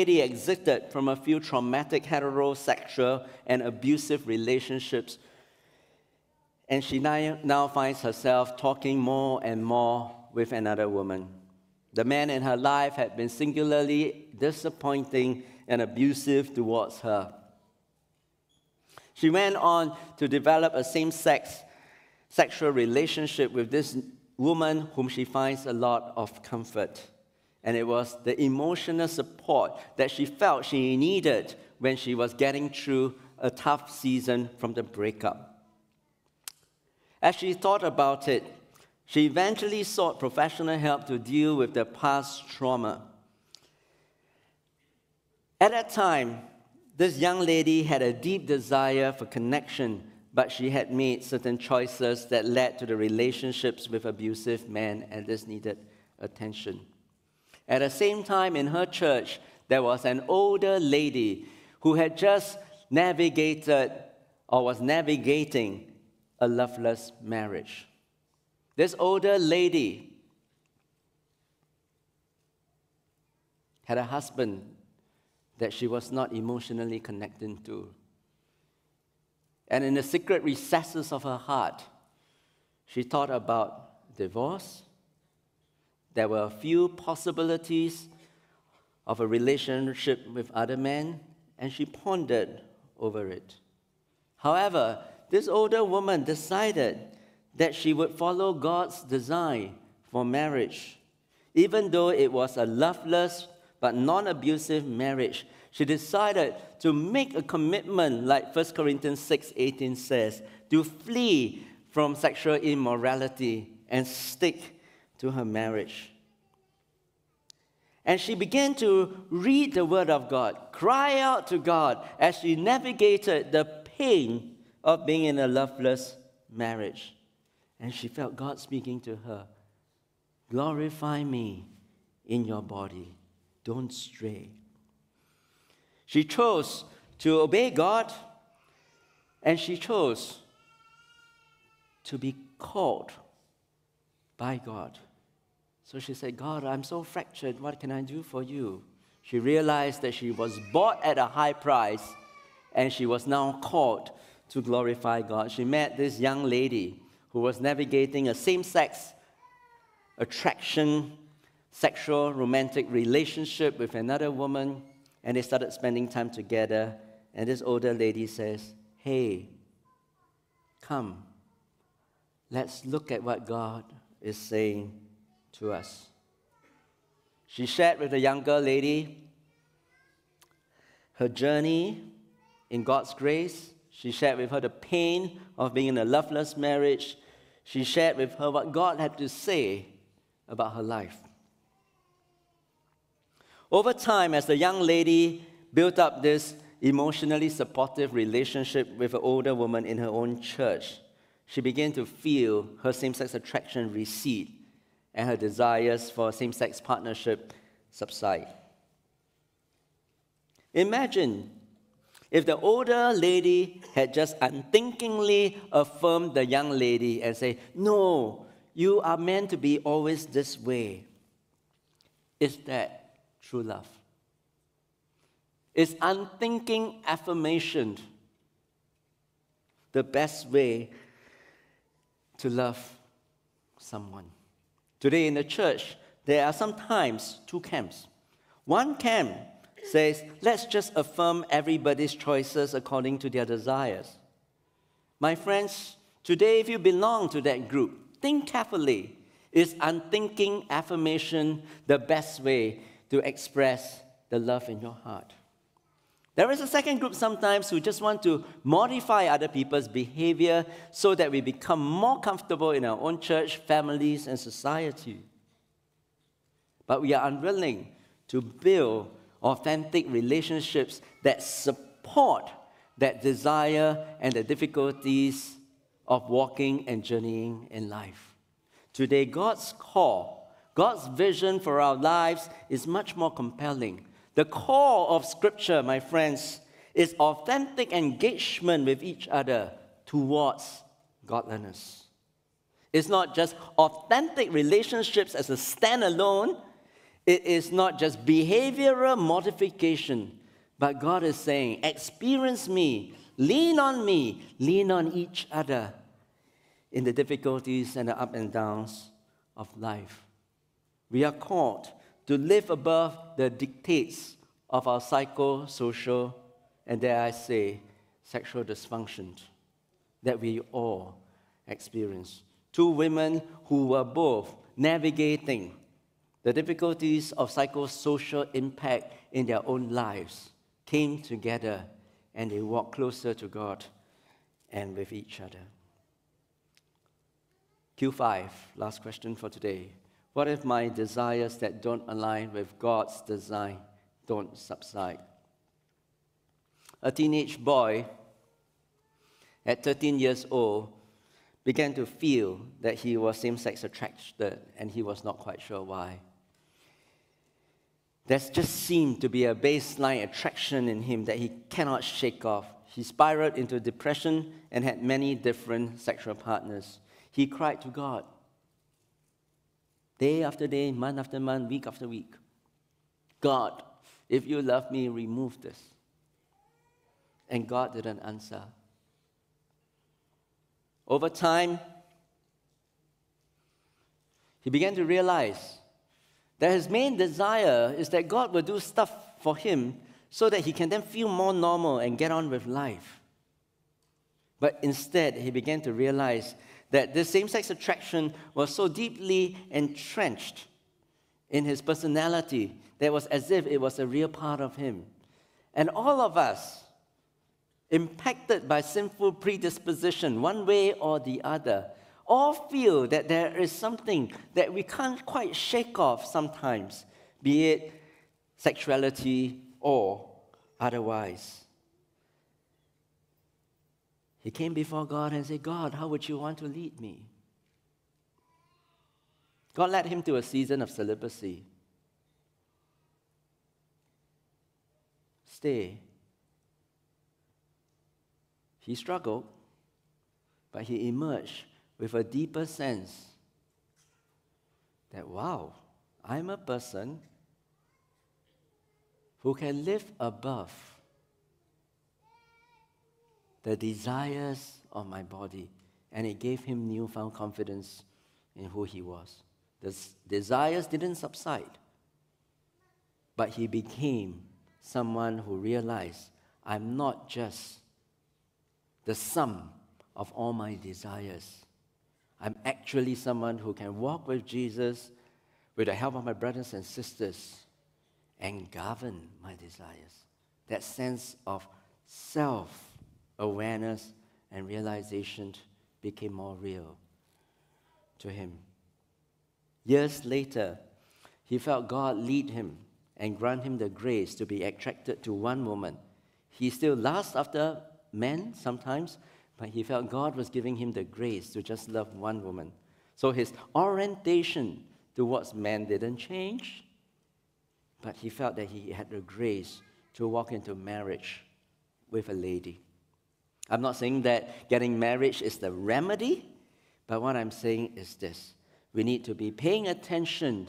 lady exited from a few traumatic heterosexual and abusive relationships, and she now finds herself talking more and more with another woman. The man in her life had been singularly disappointing and abusive towards her. She went on to develop a same sex sexual relationship with this woman whom she finds a lot of comfort and it was the emotional support that she felt she needed when she was getting through a tough season from the breakup. As she thought about it, she eventually sought professional help to deal with the past trauma. At that time, this young lady had a deep desire for connection, but she had made certain choices that led to the relationships with abusive men, and this needed attention. At the same time, in her church, there was an older lady who had just navigated or was navigating a loveless marriage. This older lady had a husband that she was not emotionally connected to. And in the secret recesses of her heart, she thought about divorce there were a few possibilities of a relationship with other men, and she pondered over it. However, this older woman decided that she would follow God's design for marriage. Even though it was a loveless but non abusive marriage, she decided to make a commitment, like 1 Corinthians 6 18 says, to flee from sexual immorality and stick to her marriage. And she began to read the Word of God, cry out to God as she navigated the pain of being in a loveless marriage. And she felt God speaking to her Glorify me in your body, don't stray. She chose to obey God, and she chose to be called by God. So she said, God, I'm so fractured. What can I do for you? She realized that she was bought at a high price and she was now called to glorify God. She met this young lady who was navigating a same sex attraction, sexual, romantic relationship with another woman, and they started spending time together. And this older lady says, Hey, come, let's look at what God is saying to us. She shared with the younger lady her journey in God's grace. She shared with her the pain of being in a loveless marriage. She shared with her what God had to say about her life. Over time, as the young lady built up this emotionally supportive relationship with an older woman in her own church, she began to feel her same sex attraction recede and her desires for same sex partnership subside. Imagine if the older lady had just unthinkingly affirmed the young lady and said, "No, you are meant to be always this way." Is that true love? Is unthinking affirmation the best way to love someone? Today in the church, there are sometimes two camps. One camp says, let's just affirm everybody's choices according to their desires. My friends, today, if you belong to that group, think carefully. Is unthinking affirmation the best way to express the love in your heart? There is a second group sometimes who just want to modify other people's behavior so that we become more comfortable in our own church, families, and society. But we are unwilling to build authentic relationships that support that desire and the difficulties of walking and journeying in life. Today, God's call, God's vision for our lives is much more compelling the core of Scripture, my friends, is authentic engagement with each other towards godliness. It's not just authentic relationships as a standalone, it is not just behavioral modification, but God is saying, experience me, lean on me, lean on each other in the difficulties and the up and downs of life. We are called to live above the dictates of our psychosocial and, dare I say, sexual dysfunction that we all experience. Two women who were both navigating the difficulties of psychosocial impact in their own lives came together and they walked closer to God and with each other. Q5, last question for today. What if my desires that don't align with God's design don't subside? A teenage boy at 13 years old began to feel that he was same sex attracted and he was not quite sure why. There just seemed to be a baseline attraction in him that he cannot shake off. He spiraled into depression and had many different sexual partners. He cried to God day after day, month after month, week after week. God, if you love me, remove this. And God didn't answer. Over time, he began to realize that his main desire is that God will do stuff for him so that he can then feel more normal and get on with life. But instead, he began to realize that this same sex attraction was so deeply entrenched in his personality that it was as if it was a real part of him. And all of us, impacted by sinful predisposition, one way or the other, all feel that there is something that we can't quite shake off sometimes, be it sexuality or otherwise. He came before God and said, God, how would you want to lead me? God led him to a season of celibacy. Stay. He struggled, but he emerged with a deeper sense that, wow, I'm a person who can live above the desires of my body. And it gave him newfound confidence in who he was. The desires didn't subside, but he became someone who realized I'm not just the sum of all my desires. I'm actually someone who can walk with Jesus with the help of my brothers and sisters and govern my desires. That sense of self awareness and realization became more real to him. Years later, he felt God lead him and grant him the grace to be attracted to one woman. He still lusts after men sometimes, but he felt God was giving him the grace to just love one woman. So his orientation towards men didn't change, but he felt that he had the grace to walk into marriage with a lady. I'm not saying that getting marriage is the remedy, but what I'm saying is this we need to be paying attention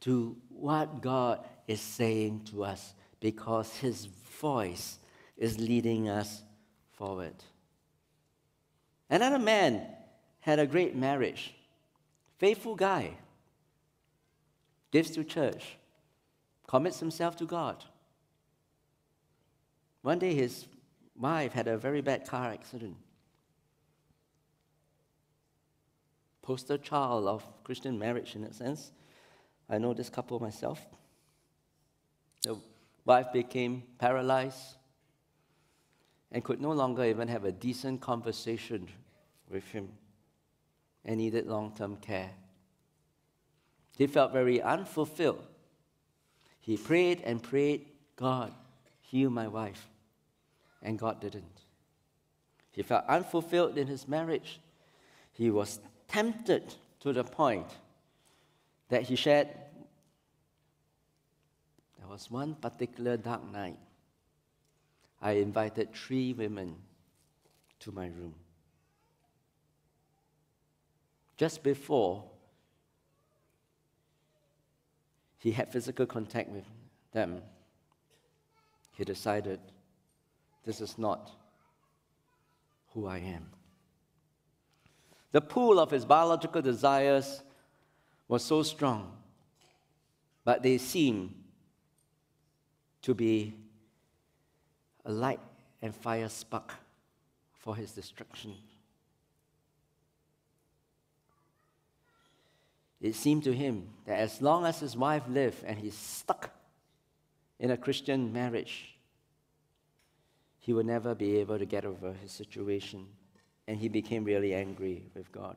to what God is saying to us because His voice is leading us forward. Another man had a great marriage, faithful guy, gives to church, commits himself to God. One day his wife had a very bad car accident. Poster child of Christian marriage in a sense. I know this couple myself. The wife became paralyzed and could no longer even have a decent conversation with him and needed long term care. He felt very unfulfilled. He prayed and prayed, God, heal my wife and God didn't. He felt unfulfilled in his marriage. He was tempted to the point that he shared. There was one particular dark night. I invited three women to my room. Just before he had physical contact with them, he decided this is not who I am. The pull of his biological desires was so strong, but they seemed to be a light and fire spark for his destruction. It seemed to him that as long as his wife lived and he stuck in a Christian marriage, he would never be able to get over his situation, and he became really angry with God.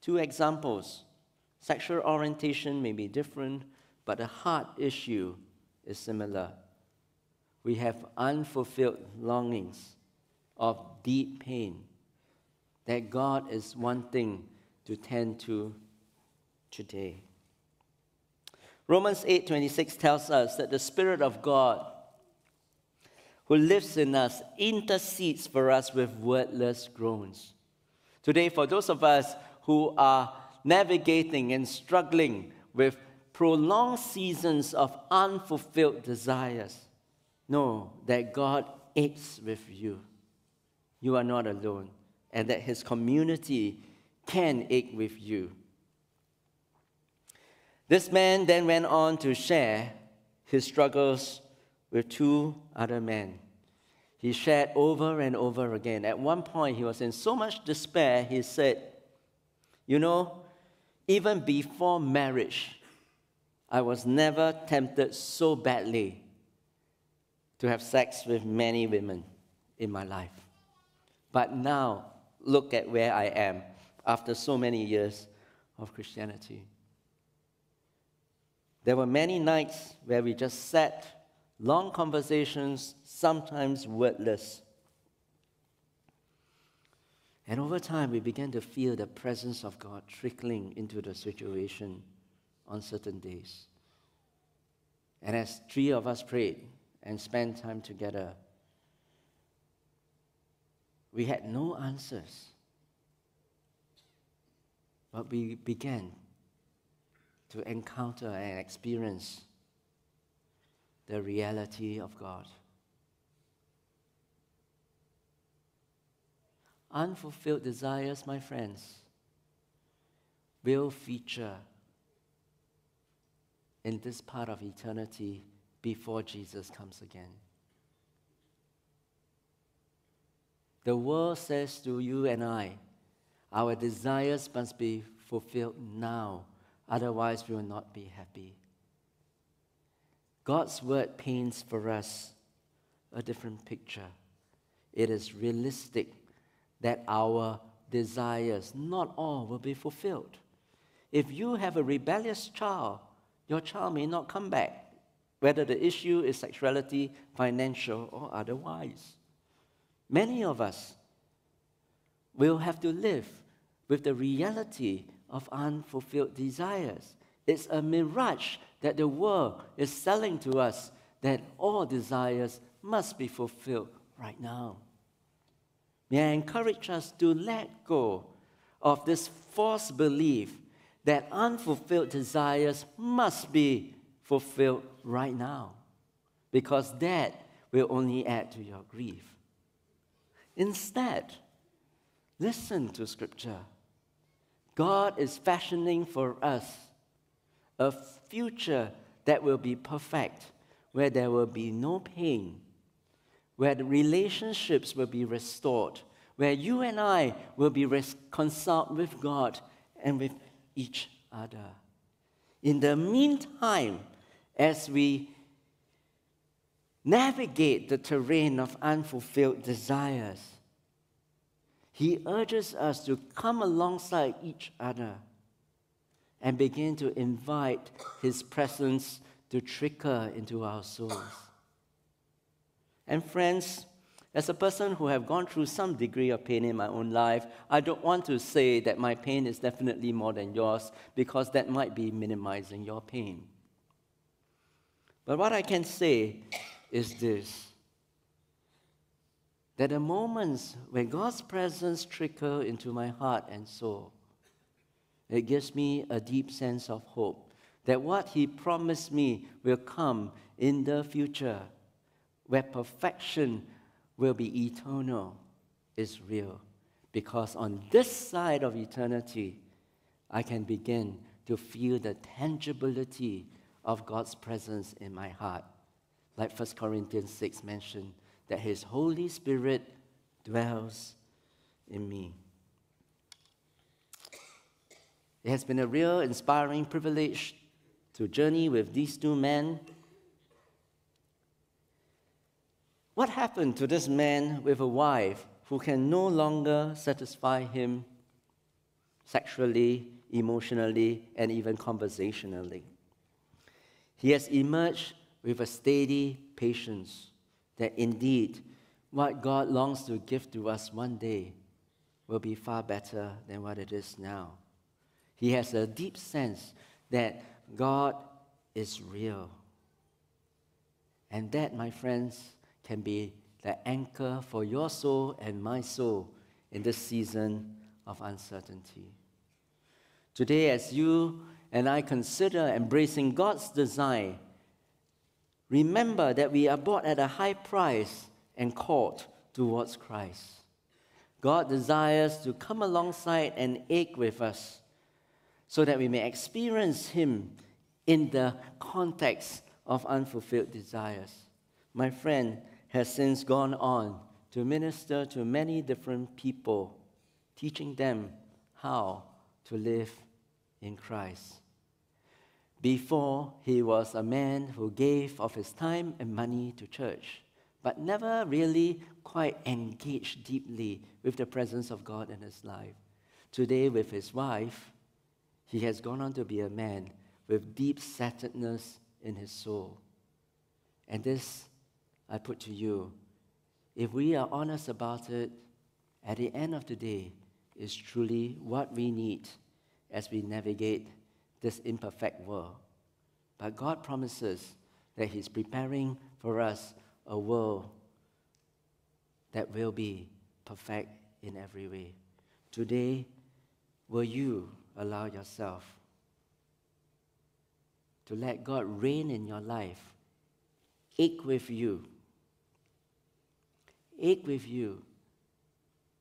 Two examples sexual orientation may be different, but the heart issue is similar. We have unfulfilled longings of deep pain that God is wanting to tend to today. Romans 8:26 tells us that the spirit of God who lives in us, intercedes for us with wordless groans. Today, for those of us who are navigating and struggling with prolonged seasons of unfulfilled desires, know that God aches with you. You are not alone, and that His community can ache with you. This man then went on to share his struggles with two other men. He shared over and over again. At one point, he was in so much despair, he said, You know, even before marriage, I was never tempted so badly to have sex with many women in my life. But now, look at where I am after so many years of Christianity. There were many nights where we just sat long conversations, sometimes wordless. And over time, we began to feel the presence of God trickling into the situation on certain days. And as three of us prayed and spent time together, we had no answers. But we began to encounter and experience the reality of God. Unfulfilled desires, my friends, will feature in this part of eternity before Jesus comes again. The world says to you and I, our desires must be fulfilled now, otherwise, we will not be happy. God's word paints for us a different picture. It is realistic that our desires, not all, will be fulfilled. If you have a rebellious child, your child may not come back, whether the issue is sexuality, financial, or otherwise. Many of us will have to live with the reality of unfulfilled desires it's a mirage that the world is selling to us that all desires must be fulfilled right now. May I encourage us to let go of this false belief that unfulfilled desires must be fulfilled right now, because that will only add to your grief. Instead, listen to Scripture. God is fashioning for us a future that will be perfect, where there will be no pain, where the relationships will be restored, where you and I will be reconciled with God and with each other. In the meantime, as we navigate the terrain of unfulfilled desires, he urges us to come alongside each other and begin to invite His presence to trickle into our souls. And friends, as a person who have gone through some degree of pain in my own life, I don't want to say that my pain is definitely more than yours because that might be minimizing your pain. But what I can say is this that the moments when God's presence trickle into my heart and soul, it gives me a deep sense of hope that what He promised me will come in the future, where perfection will be eternal, is real. Because on this side of eternity, I can begin to feel the tangibility of God's presence in my heart. Like 1 Corinthians 6 mentioned, that His Holy Spirit dwells in me. It has been a real inspiring privilege to journey with these two men. What happened to this man with a wife who can no longer satisfy him sexually, emotionally, and even conversationally? He has emerged with a steady patience that indeed what God longs to give to us one day will be far better than what it is now. He has a deep sense that God is real. And that, my friends, can be the anchor for your soul and my soul in this season of uncertainty. Today, as you and I consider embracing God's design, remember that we are bought at a high price and called towards Christ. God desires to come alongside and ache with us so that we may experience Him in the context of unfulfilled desires. My friend has since gone on to minister to many different people, teaching them how to live in Christ. Before, he was a man who gave of his time and money to church, but never really quite engaged deeply with the presence of God in his life. Today, with his wife, he has gone on to be a man with deep sadness in his soul. And this I put to you if we are honest about it, at the end of the day, is truly what we need as we navigate this imperfect world. But God promises that He's preparing for us a world that will be perfect in every way. Today, will you allow yourself to let God reign in your life, ache with you, ache with you,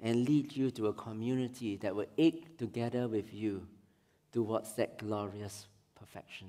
and lead you to a community that will ache together with you towards that glorious perfection.